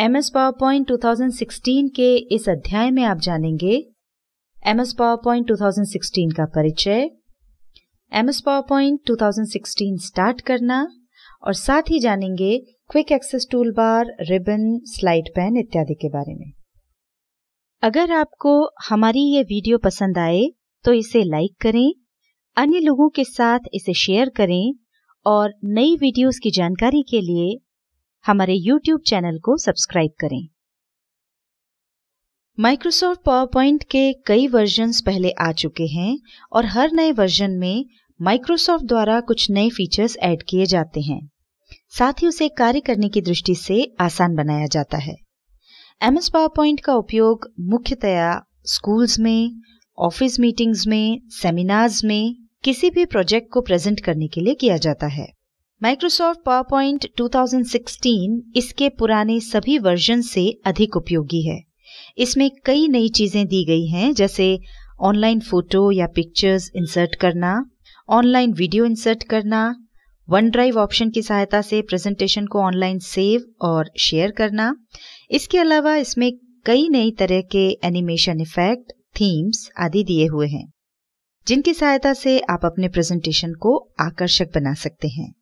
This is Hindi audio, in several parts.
M S PowerPoint two के इस अध्याय में आप जानेंगे M S PowerPoint two का परिचय M S PowerPoint two start करना और साथ ही जानेंगे quick access toolbar ribbon slide pane इत्यादि के बारे में अगर आपको हमारी ये वीडियो पसंद आए तो इसे लाइक करें अन्य लोगों के साथ इसे शेयर करें और नई वीडियोस की जानकारी के लिए हमारे YouTube चैनल को सब्सक्राइब करें माइक्रोसॉफ्ट पावर पॉइंट के कई वर्जन्स पहले आ चुके हैं और हर नए वर्जन में माइक्रोसॉफ्ट द्वारा कुछ नए फीचर्स ऐड किए जाते हैं साथ ही उसे कार्य करने की दृष्टि से आसान बनाया जाता है एम एस पावर पॉइंट का उपयोग मुख्यतया स्कूल्स में ऑफिस मीटिंग्स में सेमिनार्स में किसी भी प्रोजेक्ट को प्रेजेंट करने के लिए किया जाता है माइक्रोसॉफ्ट पावर पॉइंट इसके पुराने सभी वर्जन से अधिक उपयोगी है इसमें कई नई चीजें दी गई हैं जैसे ऑनलाइन फोटो या पिक्चर्स इंसर्ट करना ऑनलाइन वीडियो इंसर्ट करना वन ड्राइव ऑप्शन की सहायता से प्रेजेंटेशन को ऑनलाइन सेव और शेयर करना इसके अलावा इसमें कई नई तरह के एनिमेशन इफेक्ट थीम्स आदि दिए हुए हैं जिनकी सहायता से आप अपने प्रेजेंटेशन को आकर्षक बना सकते हैं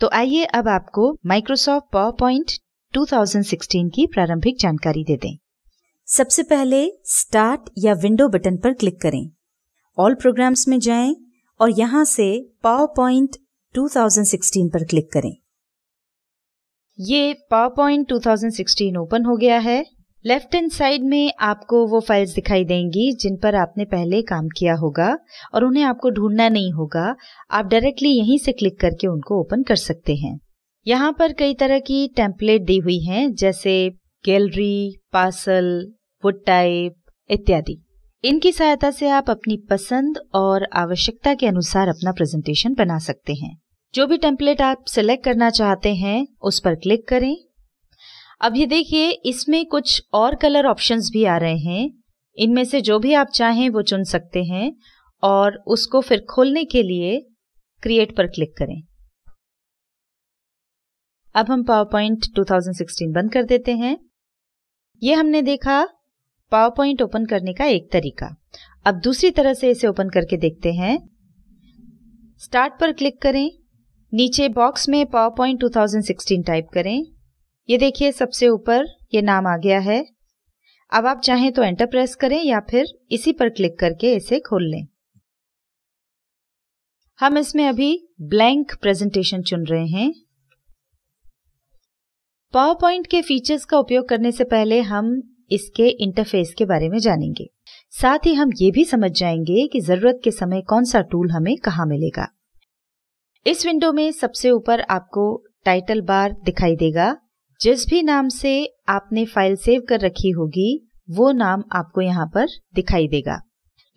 तो आइए अब आपको माइक्रोसॉफ्ट पावर पॉइंट 2016 की प्रारंभिक जानकारी दे दें सबसे पहले स्टार्ट या विंडो बटन पर क्लिक करें ऑल प्रोग्राम्स में जाएं और यहां से पावर पॉइंट पर क्लिक करें ये पावर पॉइंट ओपन हो गया है लेफ्ट हैंड साइड में आपको वो फाइल्स दिखाई देंगी जिन पर आपने पहले काम किया होगा और उन्हें आपको ढूंढना नहीं होगा आप डायरेक्टली यहीं से क्लिक करके उनको ओपन कर सकते हैं यहाँ पर कई तरह की टेम्पलेट दी हुई हैं जैसे गैलरी पार्सल वुड टाइप इत्यादि इनकी सहायता से आप अपनी पसंद और आवश्यकता के अनुसार अपना प्रेजेंटेशन बना सकते हैं जो भी टेम्पलेट आप सिलेक्ट करना चाहते हैं उस पर क्लिक करें अब ये देखिए इसमें कुछ और कलर ऑप्शंस भी आ रहे हैं इनमें से जो भी आप चाहें वो चुन सकते हैं और उसको फिर खोलने के लिए क्रिएट पर क्लिक करें अब हम पावर पॉइंट 2016 बंद कर देते हैं ये हमने देखा पावर पॉइंट ओपन करने का एक तरीका अब दूसरी तरह से इसे ओपन करके देखते हैं स्टार्ट पर क्लिक करें नीचे बॉक्स में पावर पॉइंट टू टाइप करें ये देखिए सबसे ऊपर ये नाम आ गया है अब आप चाहें तो एंटर प्रेस करें या फिर इसी पर क्लिक करके इसे खोल लें हम इसमें अभी ब्लैंक प्रेजेंटेशन चुन रहे हैं पावर पॉइंट के फीचर्स का उपयोग करने से पहले हम इसके इंटरफेस के बारे में जानेंगे साथ ही हम ये भी समझ जाएंगे कि जरूरत के समय कौन सा टूल हमें कहा मिलेगा इस विंडो में सबसे ऊपर आपको टाइटल बार दिखाई देगा जिस भी नाम से आपने फाइल सेव कर रखी होगी वो नाम आपको यहाँ पर दिखाई देगा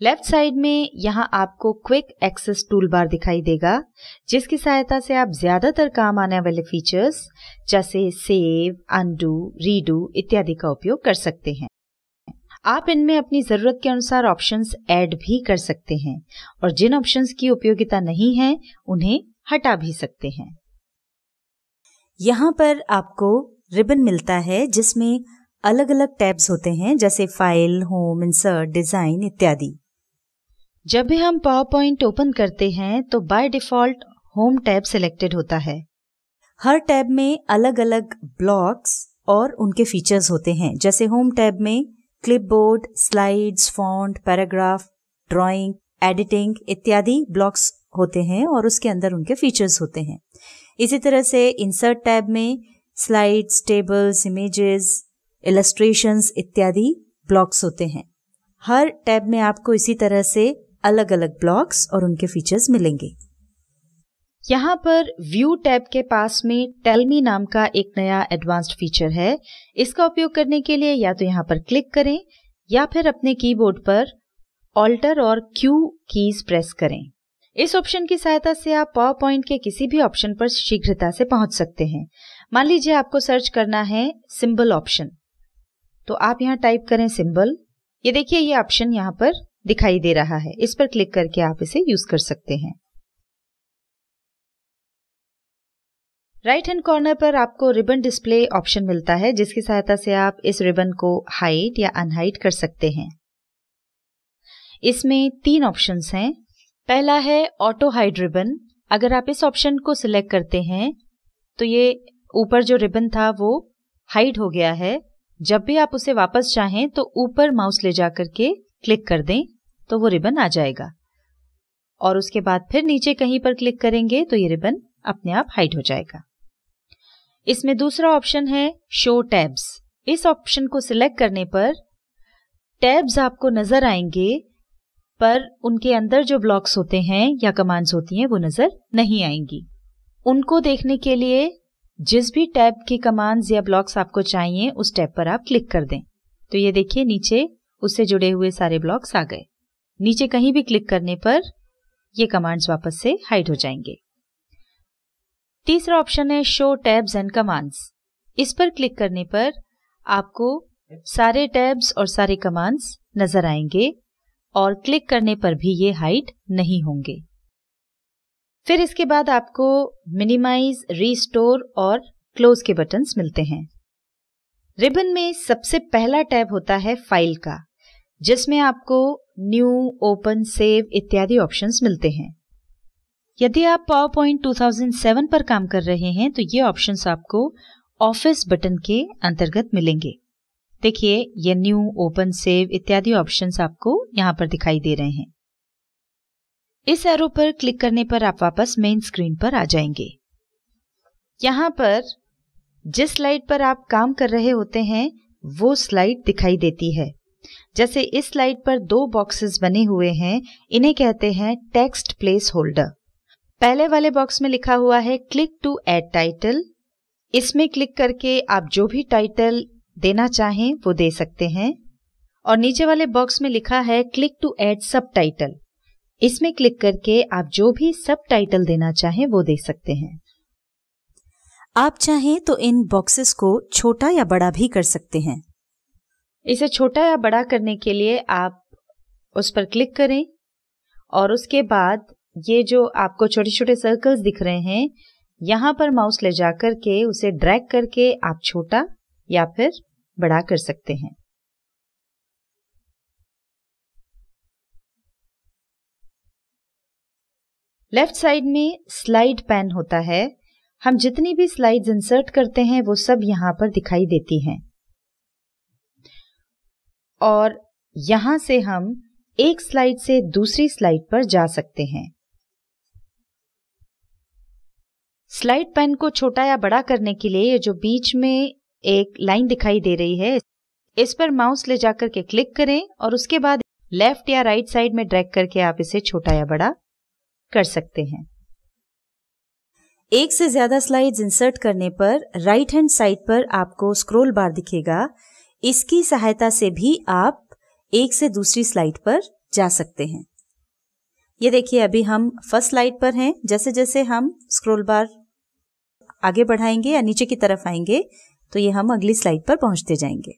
लेफ्ट साइड में यहाँ आपको क्विक एक्सेस टूल बार दिखाई देगा जिसकी सहायता से आप ज्यादातर काम आने वाले फीचर्स जैसे सेव अनडू रीडू इत्यादि का उपयोग कर सकते हैं आप इनमें अपनी ज़रूरत के अनुसार ऑप्शंस ऐड भी कर सकते हैं और जिन ऑप्शंस की उपयोगिता नहीं है उन्हें हटा भी सकते हैं यहाँ पर आपको रिबन मिलता है जिसमें अलग अलग टैब्स होते हैं जैसे फाइल होम इंसर्ट डिजाइन इत्यादि जब भी हम पावर पॉइंट ओपन करते हैं तो by default home tab selected होता है हर टैब में अलग अलग ब्लॉक्स और उनके फीचर्स होते हैं जैसे होम टैब में clipboard, slides font paragraph drawing editing इत्यादि ब्लॉक्स होते हैं और उसके अंदर उनके फीचर्स होते हैं इसी तरह से इंसर्ट टैब में स्लाइड्स टेबल्स इमेजेस इलस्ट्रेशंस इत्यादि ब्लॉक्स होते हैं हर टैब में आपको इसी तरह से अलग अलग ब्लॉक्स और उनके फीचर्स मिलेंगे यहाँ पर व्यू टैब के पास में टेलमी नाम का एक नया एडवांस्ड फीचर है इसका उपयोग करने के लिए या तो यहाँ पर क्लिक करें या फिर अपने कीबोर्ड पर ऑल्टर और क्यू कीज प्रेस करें इस ऑप्शन की सहायता से आप पावर पॉइंट के किसी भी ऑप्शन पर शीघ्रता से पहुंच सकते हैं मान लीजिए आपको सर्च करना है सिंबल ऑप्शन तो आप यहाँ टाइप करें सिंबल ये देखिए ये ऑप्शन यहाँ पर दिखाई दे रहा है इस पर क्लिक करके आप इसे यूज कर सकते हैं राइट हैंड कॉर्नर पर आपको रिबन डिस्प्ले ऑप्शन मिलता है जिसकी सहायता से आप इस रिबन को हाइट या अनहाइट कर सकते हैं इसमें तीन ऑप्शंस हैं पहला है ऑटो हाइड रिबन अगर आप इस ऑप्शन को सिलेक्ट करते हैं तो ये ऊपर जो रिबन था वो हाइड हो गया है जब भी आप उसे वापस चाहें तो ऊपर माउस ले जा करके क्लिक कर दें तो वो रिबन आ जाएगा और उसके बाद फिर नीचे कहीं पर क्लिक करेंगे तो ये रिबन अपने आप हाइड हो जाएगा इसमें दूसरा ऑप्शन है शो टैब्स इस ऑप्शन को सिलेक्ट करने पर टैब्स आपको नजर आएंगे पर उनके अंदर जो ब्लॉक्स होते हैं या कमांड्स होती हैं वो नज़र नहीं आएंगी उनको देखने के लिए जिस भी टैब की कमांड्स या ब्लॉक्स आपको चाहिए उस टैब पर आप क्लिक कर दें तो ये देखिए नीचे उससे जुड़े हुए सारे ब्लॉक्स आ गए नीचे कहीं भी क्लिक करने पर ये कमांड्स वापस से हाइड हो जाएंगे तीसरा ऑप्शन है शो टैब्स एंड कमांड्स इस पर क्लिक करने पर आपको सारे टैब्स और सारे कमांड्स नजर आएंगे और क्लिक करने पर भी ये हाइट नहीं होंगे फिर इसके बाद आपको मिनिमाइज रीस्टोर और क्लोज के बटन्स मिलते हैं रिबन में सबसे पहला टैब होता है फाइल का जिसमें आपको न्यू ओपन सेव इत्यादि ऑप्शंस मिलते हैं यदि आप पावर पॉइंट पर काम कर रहे हैं तो ये ऑप्शंस आपको ऑफिस बटन के अंतर्गत मिलेंगे देखिए ये न्यू ओपन सेव इत्यादि ऑप्शंस आपको यहाँ पर दिखाई दे रहे हैं इस एरो पर क्लिक करने पर आप वापस मेन स्क्रीन पर आ जाएंगे यहाँ पर जिस स्लाइड पर आप काम कर रहे होते हैं वो स्लाइड दिखाई देती है जैसे इस स्लाइड पर दो बॉक्सेस बने हुए हैं इन्हें कहते हैं टेक्स्ट प्लेस होल्डर पहले वाले बॉक्स में लिखा हुआ है क्लिक टू एड टाइटल इसमें क्लिक करके आप जो भी टाइटल देना चाहें वो दे सकते हैं और नीचे वाले बॉक्स में लिखा है click to add subtitle इसमें क्लिक करके आप जो भी सब टाइटल देना चाहें वो दे सकते हैं आप चाहें तो इन बॉक्सेस को छोटा या बड़ा भी कर सकते हैं इसे छोटा या बड़ा करने के लिए आप उस पर क्लिक करें और उसके बाद ये जो आपको छोटे छोटे सर्कल्स दिख रहे हैं यहां पर माउस ले जाकर के उसे ड्रैग करके आप छोटा या फिर बड़ा कर सकते हैं लेफ्ट साइड में स्लाइड पैन होता है हम जितनी भी स्लाइड्स इंसर्ट करते हैं वो सब यहां पर दिखाई देती हैं और यहां से हम एक स्लाइड से दूसरी स्लाइड पर जा सकते हैं स्लाइड पेन को छोटा या बड़ा करने के लिए ये जो बीच में एक लाइन दिखाई दे रही है इस पर माउस ले जाकर के क्लिक करें और उसके बाद लेफ्ट या राइट साइड में ड्रैग करके आप इसे छोटा या बड़ा कर सकते हैं एक से ज्यादा स्लाइड्स इंसर्ट करने पर राइट हैंड साइड पर आपको स्क्रोल बार दिखेगा इसकी सहायता से भी आप एक से दूसरी स्लाइड पर जा सकते हैं ये देखिए अभी हम फर्स्ट स्लाइड पर हैं जैसे जैसे हम स्क्रोल बार आगे बढ़ाएंगे या नीचे की तरफ आएंगे तो ये हम अगली स्लाइड पर पहुंचते जाएंगे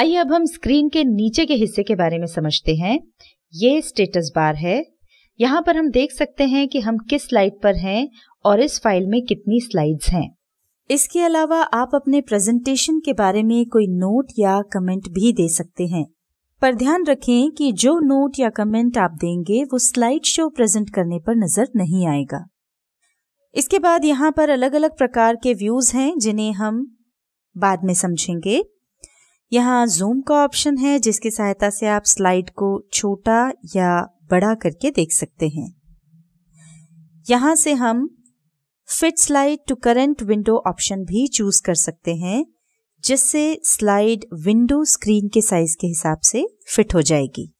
आइए अब हम स्क्रीन के नीचे के हिस्से के बारे में समझते हैं ये स्टेटस बार है यहाँ पर हम देख सकते हैं कि हम किस स्लाइड पर हैं और इस फाइल में कितनी स्लाइड्स हैं इसके अलावा आप अपने प्रेजेंटेशन के बारे में कोई नोट या कमेंट भी दे सकते हैं पर ध्यान रखें कि जो नोट या कमेंट आप देंगे वो स्लाइड शो प्रेजेंट करने पर नजर नहीं आएगा इसके बाद यहाँ पर अलग अलग प्रकार के व्यूज हैं जिन्हें हम बाद में समझेंगे यहाँ जूम का ऑप्शन है जिसकी सहायता से आप स्लाइड को छोटा या बड़ा करके देख सकते हैं यहाँ से हम fit slide to current window option भी चूज कर सकते हैं जिससे स्लाइड विंडो स्क्रीन के साइज के हिसाब से फिट हो जाएगी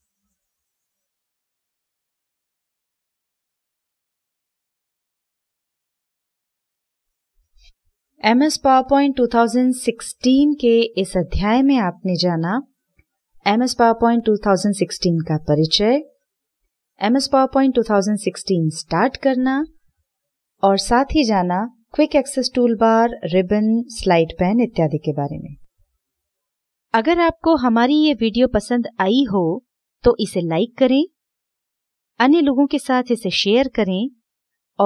M S PowerPoint two के इस अध्याय में आपने जाना M S PowerPoint two का परिचय M S PowerPoint two start करना और साथ ही जाना quick access toolbar ribbon slide pane इत्यादि के बारे में अगर आपको हमारी ये वीडियो पसंद आई हो तो इसे लाइक करें अन्य लोगों के साथ इसे शेयर करें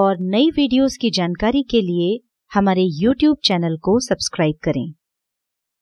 और नई वीडियोस की जानकारी के लिए हमारे YouTube चैनल को सब्सक्राइब करें